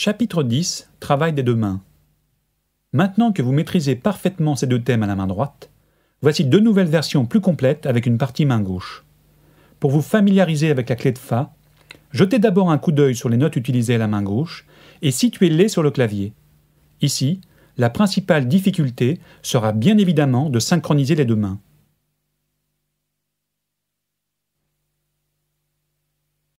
Chapitre 10 Travail des deux mains. Maintenant que vous maîtrisez parfaitement ces deux thèmes à la main droite, voici deux nouvelles versions plus complètes avec une partie main gauche. Pour vous familiariser avec la clé de Fa, jetez d'abord un coup d'œil sur les notes utilisées à la main gauche et situez-les sur le clavier. Ici, la principale difficulté sera bien évidemment de synchroniser les deux mains.